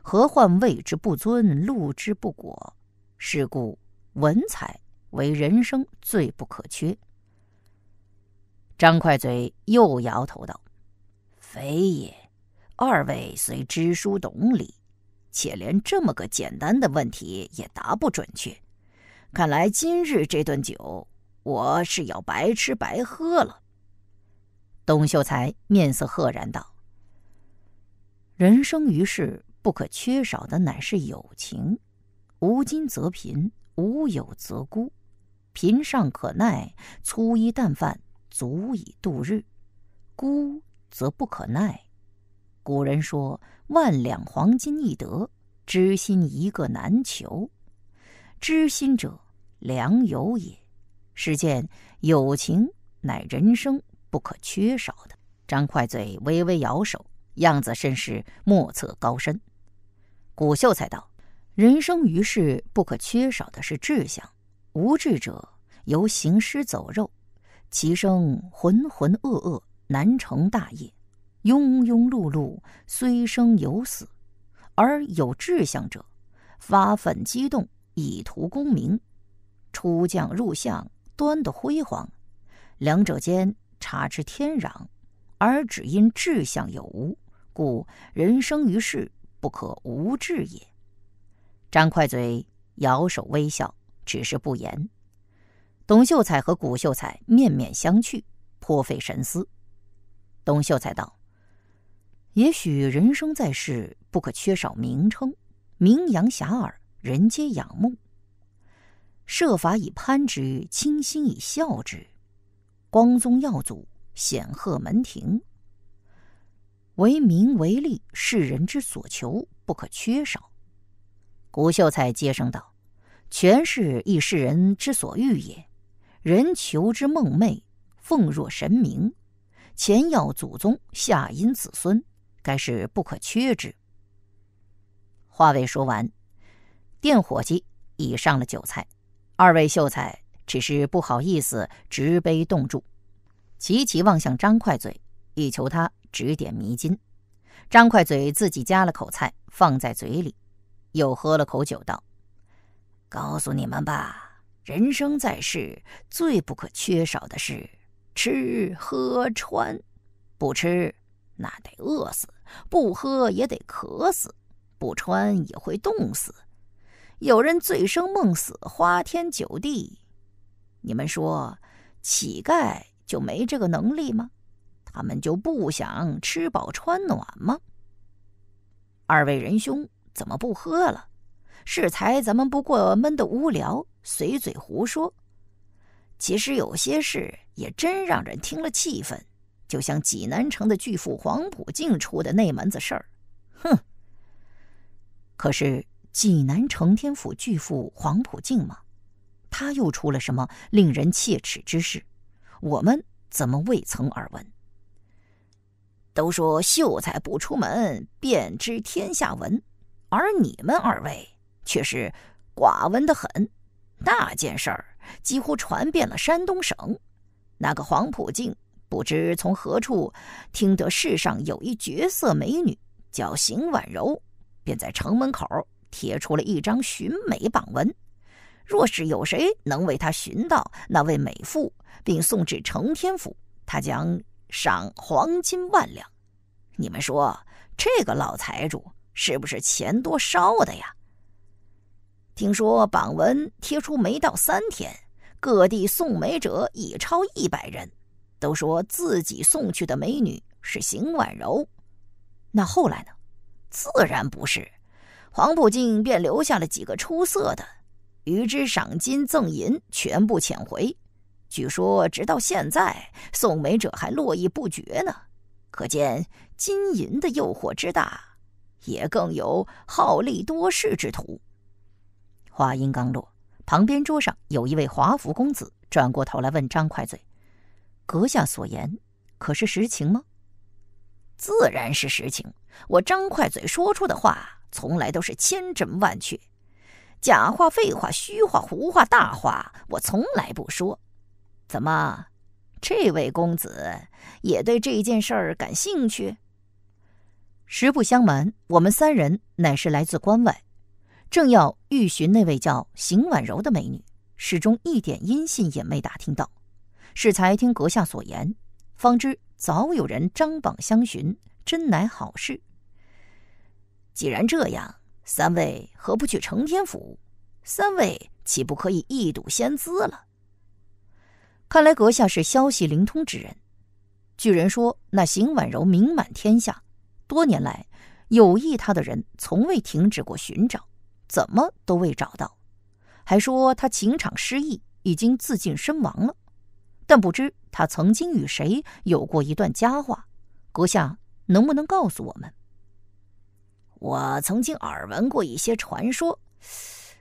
何患位之不尊，禄之不果？是故文采为人生最不可缺。张快嘴又摇头道：“非也，二位虽知书懂礼，且连这么个简单的问题也答不准确。看来今日这顿酒，我是要白吃白喝了。”董秀才面色赫然道：“人生于世。”不可缺少的乃是友情，无金则贫，无友则孤。贫尚可耐，粗衣淡饭足以度日；孤则不可耐。古人说：“万两黄金易得，知心一个难求。”知心者，良友也。是见友情乃人生不可缺少的。张快嘴微微摇手，样子甚是莫测高深。古秀才道：“人生于世，不可缺少的是志向。无志者，由行尸走肉，其生浑浑噩噩，难成大业；庸庸碌碌，虽生有死。而有志向者，发奋激动，以图功名，出将入相，端的辉煌。两者间差之天壤，而只因志向有无，故人生于世。”不可无志也。张快嘴，摇手微笑，只是不言。董秀才和古秀才面面相觑，颇费神思。董秀才道：“也许人生在世，不可缺少名称，名扬遐迩，人皆仰慕。设法以攀之，倾心以效之，光宗耀祖，显赫门庭。”为民为利，世人之所求，不可缺少。古秀才接声道：“权势亦世人之所欲也，人求之梦寐，奉若神明。前要祖宗，下因子孙，该是不可缺之。”话未说完，店伙计已上了酒菜，二位秀才只是不好意思，直杯动住，齐齐望向张快嘴，以求他。指点迷津，张快嘴自己夹了口菜放在嘴里，又喝了口酒，道：“告诉你们吧，人生在世，最不可缺少的是吃喝穿。不吃那得饿死，不喝也得渴死，不穿也会冻死。有人醉生梦死，花天酒地，你们说乞丐就没这个能力吗？”他们就不想吃饱穿暖吗？二位仁兄，怎么不喝了？是才咱们不过闷得无聊，随嘴胡说。其实有些事也真让人听了气愤，就像济南城的巨富黄浦靖出的那门子事儿，哼！可是济南城天府巨富黄浦靖嘛，他又出了什么令人切齿之事？我们怎么未曾耳闻？都说秀才不出门，便知天下闻，而你们二位却是寡闻得很。那件事儿几乎传遍了山东省。那个黄浦静不知从何处听得世上有一绝色美女，叫邢婉柔，便在城门口贴出了一张寻美榜文。若是有谁能为他寻到那位美妇，并送至承天府，他将。赏黄金万两，你们说这个老财主是不是钱多烧的呀？听说榜文贴出没到三天，各地送美者已超一百人，都说自己送去的美女是邢婉柔。那后来呢？自然不是，黄浦静便留下了几个出色的，与之赏金赠银全部遣回。据说，直到现在，送美者还络绎不绝呢。可见金银的诱惑之大，也更有好利多事之徒。话音刚落，旁边桌上有一位华服公子转过头来问张快嘴：“阁下所言，可是实情吗？”“自然是实情。我张快嘴说出的话，从来都是千真万确。假话、废话、虚话、胡话、大话，我从来不说。”怎么，这位公子也对这件事儿感兴趣？实不相瞒，我们三人乃是来自关外，正要欲寻那位叫邢婉柔的美女，始终一点音信也没打听到。是才听阁下所言，方知早有人张榜相寻，真乃好事。既然这样，三位何不去承天府？三位岂不可以一睹仙姿了？看来阁下是消息灵通之人。据人说，那邢婉柔名满天下，多年来有意她的人从未停止过寻找，怎么都未找到，还说他情场失意，已经自尽身亡了。但不知他曾经与谁有过一段佳话，阁下能不能告诉我们？我曾经耳闻过一些传说，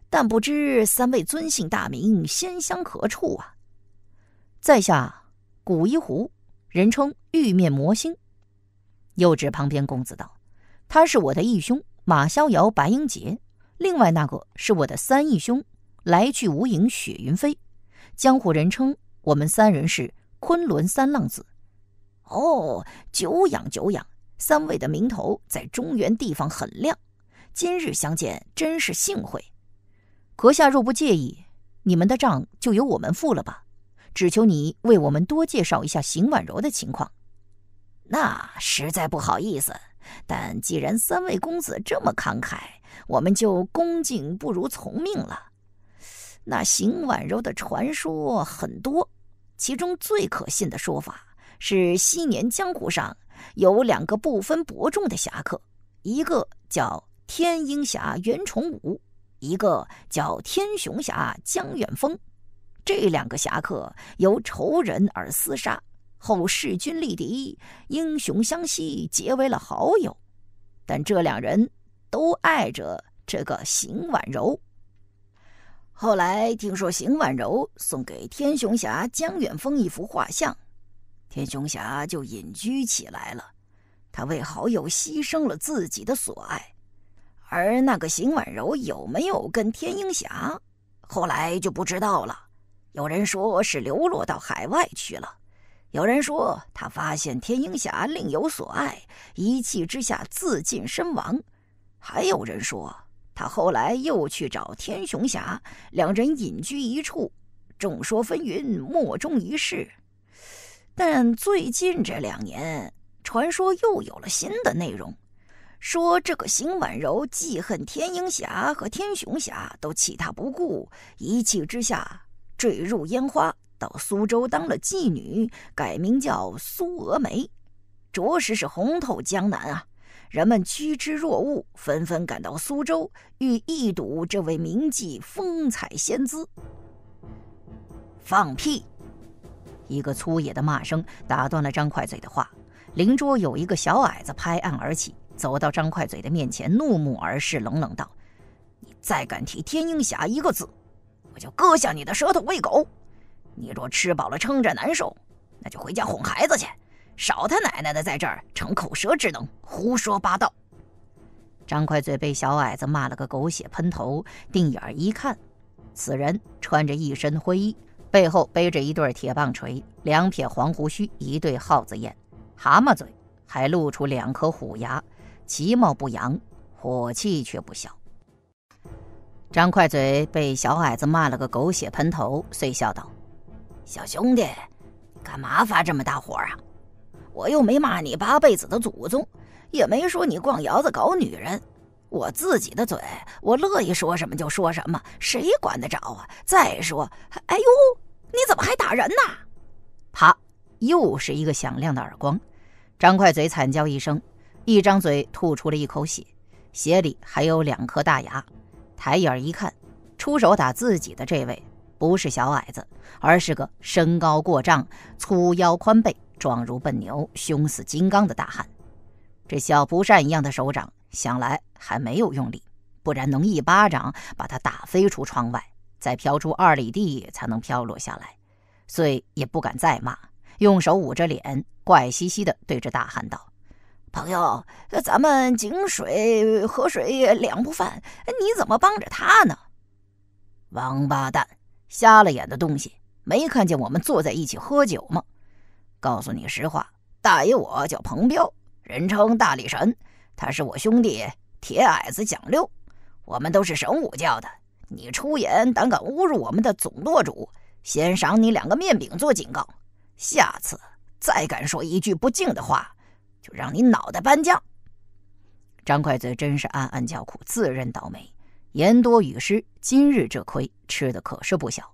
但不知三位尊姓大名，仙乡何处啊？在下古一狐，人称玉面魔星。又指旁边公子道：“他是我的义兄马逍遥、白英杰。另外那个是我的三义兄，来去无影雪云飞。江湖人称我们三人是昆仑三浪子。哦，久仰久仰，三位的名头在中原地方很亮。今日相见，真是幸会。阁下若不介意，你们的账就由我们付了吧。”只求你为我们多介绍一下邢婉柔的情况。那实在不好意思，但既然三位公子这么慷慨，我们就恭敬不如从命了。那邢婉柔的传说很多，其中最可信的说法是：昔年江湖上有两个不分伯仲的侠客，一个叫天鹰侠袁崇武，一个叫天雄侠江远峰。这两个侠客由仇人而厮杀，后势均力敌，英雄相惜，结为了好友。但这两人都爱着这个邢婉柔。后来听说邢婉柔送给天雄侠江远峰一幅画像，天雄侠就隐居起来了。他为好友牺牲了自己的所爱，而那个邢婉柔有没有跟天鹰侠，后来就不知道了。有人说是流落到海外去了，有人说他发现天鹰侠另有所爱，一气之下自尽身亡；还有人说他后来又去找天雄侠，两人隐居一处。众说纷纭，莫衷一是。但最近这两年，传说又有了新的内容，说这个邢婉柔记恨天鹰侠和天雄侠都弃他不顾，一气之下。坠入烟花，到苏州当了妓女，改名叫苏娥眉，着实是红透江南啊！人们趋之若鹜，纷纷赶到苏州，欲一睹这位名妓风采仙姿。放屁！一个粗野的骂声打断了张快嘴的话。邻桌有一个小矮子拍案而起，走到张快嘴的面前，怒目而视，冷冷道：“你再敢提天鹰侠一个字！”就割下你的舌头喂狗，你若吃饱了撑着难受，那就回家哄孩子去，少他奶奶的在这儿逞口舌之能，胡说八道。张快嘴被小矮子骂了个狗血喷头，定眼儿一看，此人穿着一身灰衣，背后背着一对铁棒锤，两撇黄胡须，一对耗子眼，蛤蟆嘴，还露出两颗虎牙，其貌不扬，火气却不小。张快嘴被小矮子骂了个狗血喷头，遂笑道：“小兄弟，干嘛发这么大火啊？我又没骂你八辈子的祖宗，也没说你逛窑子搞女人。我自己的嘴，我乐意说什么就说什么，谁管得着啊？再说，哎呦，你怎么还打人呢？”啪！又是一个响亮的耳光，张快嘴惨叫一声，一张嘴吐出了一口血，血里还有两颗大牙。抬眼一看，出手打自己的这位不是小矮子，而是个身高过丈、粗腰宽背、壮如笨牛、凶似金刚的大汉。这小蒲扇一样的手掌，想来还没有用力，不然能一巴掌把他打飞出窗外，再飘出二里地才能飘落下来。遂也不敢再骂，用手捂着脸，怪兮兮地对着大汉道。朋友，咱们井水河水两不犯，你怎么帮着他呢？王八蛋，瞎了眼的东西，没看见我们坐在一起喝酒吗？告诉你实话，大爷我叫彭彪，人称大力神。他是我兄弟铁矮子蒋六，我们都是省武教的。你出言胆敢侮辱我们的总舵主，先赏你两个面饼做警告。下次再敢说一句不敬的话。就让你脑袋搬家！张快嘴真是暗暗叫苦，自认倒霉。言多语失，今日这亏吃的可是不小。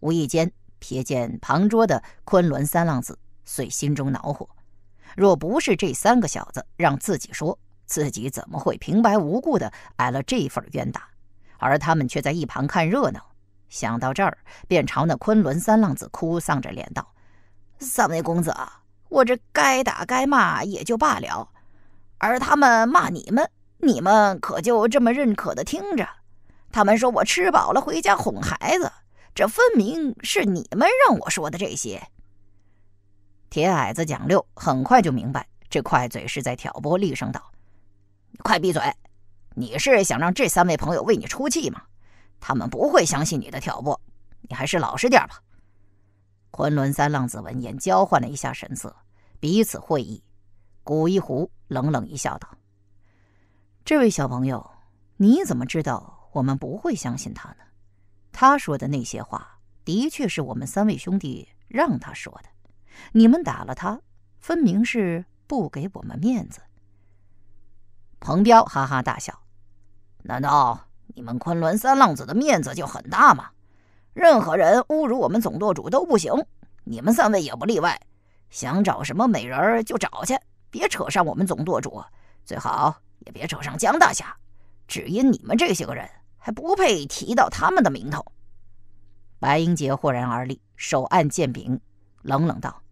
无意间瞥见旁桌的昆仑三浪子，遂心中恼火。若不是这三个小子让自己说，自己怎么会平白无故的挨了这份冤打？而他们却在一旁看热闹。想到这儿，便朝那昆仑三浪子哭丧着脸道：“三位公子。”啊，我这该打该骂也就罢了，而他们骂你们，你们可就这么认可的听着。他们说我吃饱了回家哄孩子，这分明是你们让我说的这些。铁矮子蒋六很快就明白，这快嘴是在挑拨，厉声道：“快闭嘴！你是想让这三位朋友为你出气吗？他们不会相信你的挑拨，你还是老实点吧。”昆仑三浪子闻言交换了一下神色，彼此会意。古一狐冷冷一笑，道：“这位小朋友，你怎么知道我们不会相信他呢？他说的那些话，的确是我们三位兄弟让他说的。你们打了他，分明是不给我们面子。”彭彪哈哈大笑：“难道你们昆仑三浪子的面子就很大吗？”任何人侮辱我们总舵主都不行，你们三位也不例外。想找什么美人就找去，别扯上我们总舵主，最好也别扯上江大侠，只因你们这些个人还不配提到他们的名头。白英杰豁然而立，手按剑柄，冷冷道：“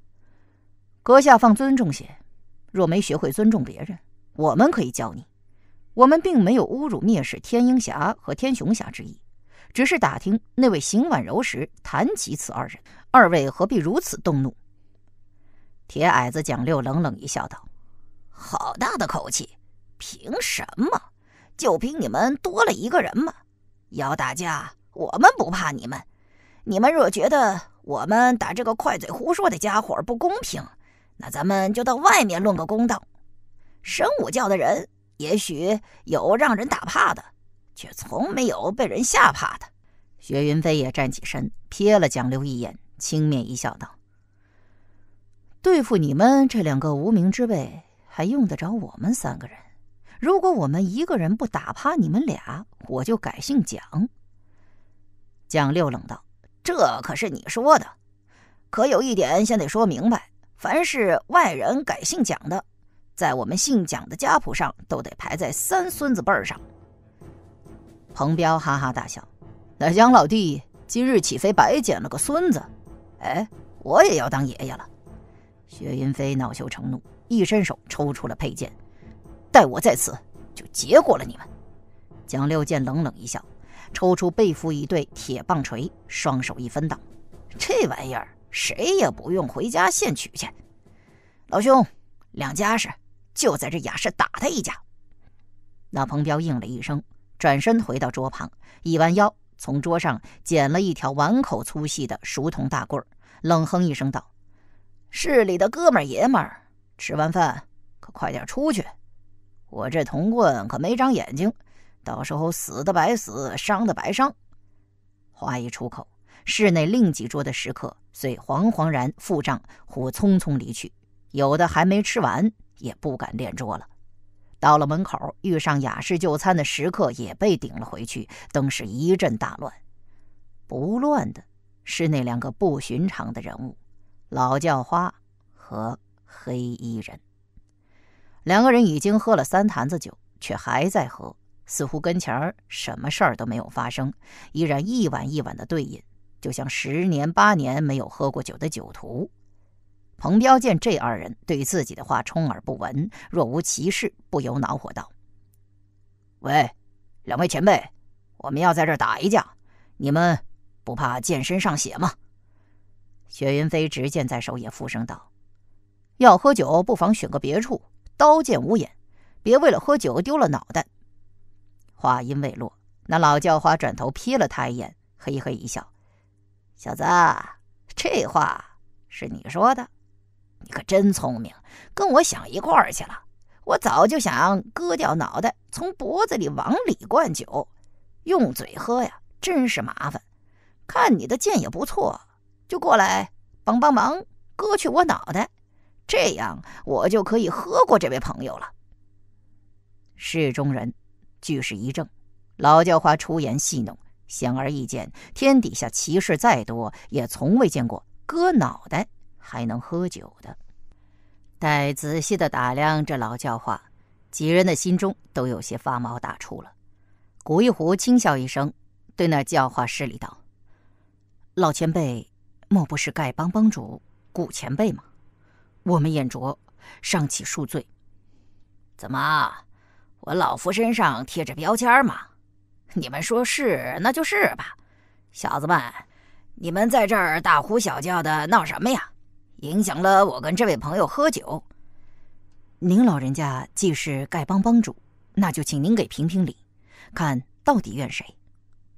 阁下放尊重些，若没学会尊重别人，我们可以教你。我们并没有侮辱、蔑视天鹰侠和天雄侠之意。”只是打听那位邢婉柔时谈及此二人，二位何必如此动怒？铁矮子蒋六冷冷一笑，道：“好大的口气！凭什么？就凭你们多了一个人吗？要打架，我们不怕你们。你们若觉得我们打这个快嘴胡说的家伙不公平，那咱们就到外面论个公道。神武教的人，也许有让人打怕的。”却从没有被人吓怕的。薛云飞也站起身，瞥了蒋六一眼，轻蔑一笑，道：“对付你们这两个无名之辈，还用得着我们三个人？如果我们一个人不打趴你们俩，我就改姓蒋。”蒋六冷道：“这可是你说的，可有一点先得说明白：凡是外人改姓蒋的，在我们姓蒋的家谱上都得排在三孙子辈上。”彭彪哈哈大笑：“那江老弟今日岂非白捡了个孙子？哎，我也要当爷爷了。”薛云飞恼羞成怒，一伸手抽出了佩剑，待我在此就结果了你们。蒋六剑冷冷一笑，抽出背负一对铁棒锤，双手一分道：“这玩意儿谁也不用回家现取去，老兄，两家事就在这雅舍打他一架。”那彭彪应了一声。转身回到桌旁，一弯腰，从桌上捡了一条碗口粗细的熟铜大棍儿，冷哼一声道：“市里的哥们儿爷们儿，吃完饭可快点出去，我这铜棍可没长眼睛，到时候死的白死，伤的白伤。”话一出口，室内另几桌的食客遂惶惶然腹胀，忽匆匆离去，有的还没吃完，也不敢练桌了。到了门口，遇上雅士就餐的食客也被顶了回去，登时一阵大乱。不乱的是那两个不寻常的人物，老叫花和黑衣人。两个人已经喝了三坛子酒，却还在喝，似乎跟前儿什么事儿都没有发生，依然一碗一碗的对饮，就像十年八年没有喝过酒的酒徒。彭彪见这二人对自己的话充耳不闻，若无其事，不由恼火道：“喂，两位前辈，我们要在这儿打一架，你们不怕剑身上血吗？”薛云飞执剑在手，也附声道：“要喝酒，不妨选个别处。刀剑无眼，别为了喝酒丢了脑袋。”话音未落，那老叫花转头瞥了他一眼，嘿嘿一笑：“小子，这话是你说的。”你可真聪明，跟我想一块儿去了。我早就想割掉脑袋，从脖子里往里灌酒，用嘴喝呀，真是麻烦。看你的剑也不错，就过来帮帮忙，割去我脑袋，这样我就可以喝过这位朋友了。室中人俱是一怔，老叫花出言戏弄，显而易见，天底下奇事再多，也从未见过割脑袋。还能喝酒的，待仔细的打量这老教化，几人的心中都有些发毛打出了。古一壶轻笑一声，对那教化施礼道：“老前辈，莫不是丐帮帮主古前辈吗？我们眼拙，尚乞恕罪。怎么，我老夫身上贴着标签吗？你们说是那就是吧？小子们，你们在这儿大呼小叫的闹什么呀？”影响了我跟这位朋友喝酒。您老人家既是丐帮帮主，那就请您给评评理，看到底怨谁？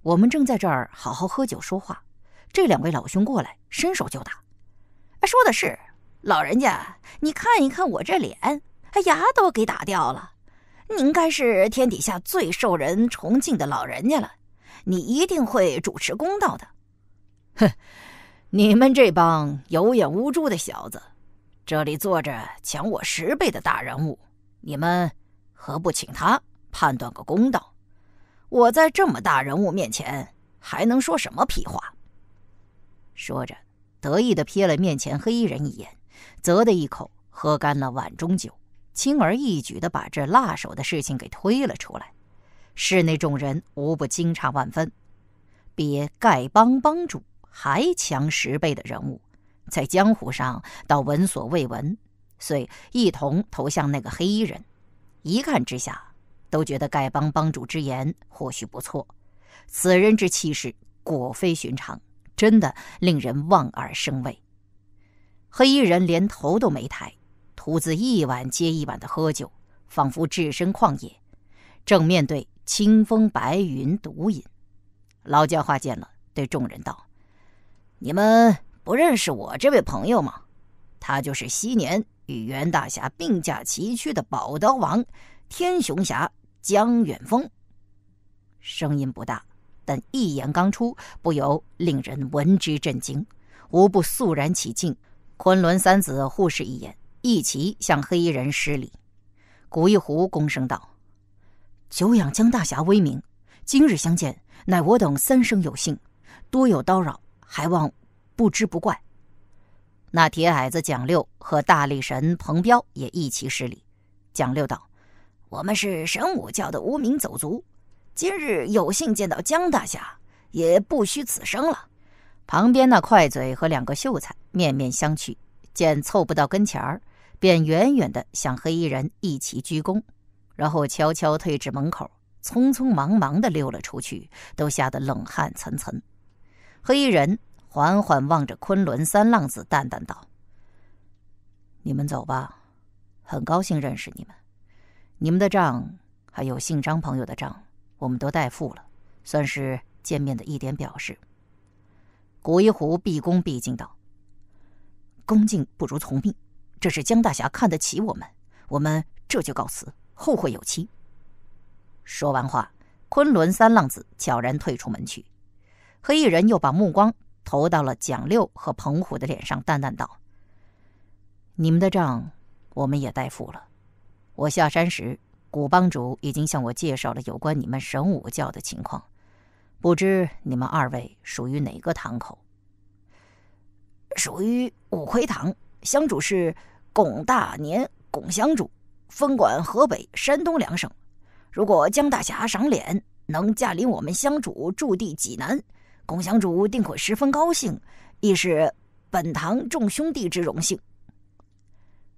我们正在这儿好好喝酒说话，这两位老兄过来伸手就打。说的是，老人家，你看一看我这脸，牙都给打掉了。您应该是天底下最受人崇敬的老人家了，你一定会主持公道的。哼。你们这帮有眼无珠的小子，这里坐着抢我十倍的大人物，你们何不请他判断个公道？我在这么大人物面前还能说什么屁话？说着，得意地瞥了面前黑衣人一眼，啧的一口喝干了碗中酒，轻而易举地把这辣手的事情给推了出来。室内众人无不惊诧万分。别，丐帮帮主。还强十倍的人物，在江湖上倒闻所未闻，遂一同投向那个黑衣人。一看之下，都觉得丐帮帮主之言或许不错。此人之气势果非寻常，真的令人望而生畏。黑衣人连头都没抬，徒自一碗接一碗的喝酒，仿佛置身旷野，正面对清风白云独饮。老教化见了，对众人道。你们不认识我这位朋友吗？他就是昔年与袁大侠并驾齐驱的宝刀王、天雄侠江远峰。声音不大，但一言刚出，不由令人闻之震惊，无不肃然起敬。昆仑三子互视一眼，一齐向黑衣人施礼。古一壶恭声道：“久仰江大侠威名，今日相见，乃我等三生有幸，多有叨扰。”还望不知不怪。那铁矮子蒋六和大力神彭彪也一齐施礼。蒋六道：“我们是神武教的无名走卒，今日有幸见到江大侠，也不虚此生了。”旁边那快嘴和两个秀才面面相觑，见凑不到跟前儿，便远远的向黑衣人一齐鞠躬，然后悄悄退至门口，匆匆忙忙的溜了出去，都吓得冷汗涔涔。黑衣人缓缓望着昆仑三浪子，淡淡道：“你们走吧，很高兴认识你们。你们的账，还有姓张朋友的账，我们都代付了，算是见面的一点表示。”古一壶毕恭毕敬道：“恭敬不如从命，这是江大侠看得起我们，我们这就告辞，后会有期。”说完话，昆仑三浪子悄然退出门去。黑衣人又把目光投到了蒋六和彭虎的脸上，淡淡道：“你们的账，我们也代付了。我下山时，古帮主已经向我介绍了有关你们神武教的情况。不知你们二位属于哪个堂口？属于五魁堂，乡主是巩大年，巩乡主分管河北、山东两省。如果江大侠赏脸，能驾临我们乡主驻地济南？”龚祥主定会十分高兴，亦是本堂众兄弟之荣幸。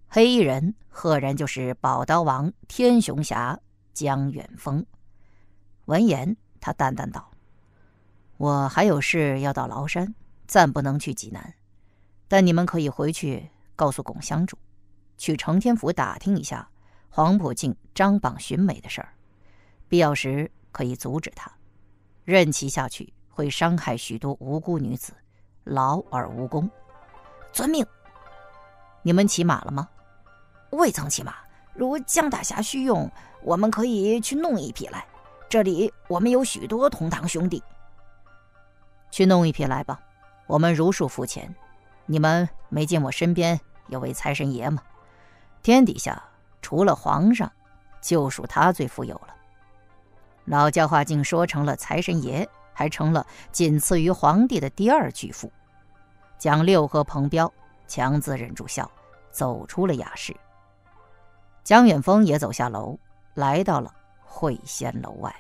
黑衣人赫然就是宝刀王天雄侠江远峰。闻言，他淡淡道：“我还有事要到崂山，暂不能去济南。但你们可以回去告诉龚祥主，去承天府打听一下黄埔静张榜寻美的事儿，必要时可以阻止他，任其下去。”会伤害许多无辜女子，劳而无功。遵命。你们骑马了吗？未曾骑马。如江大侠需用，我们可以去弄一匹来。这里我们有许多同堂兄弟，去弄一匹来吧。我们如数付钱。你们没见我身边有位财神爷吗？天底下除了皇上，就数他最富有了。老教化竟说成了财神爷。还成了仅次于皇帝的第二巨富，蒋六和彭彪强自忍住笑，走出了雅室。蒋远峰也走下楼，来到了会仙楼外。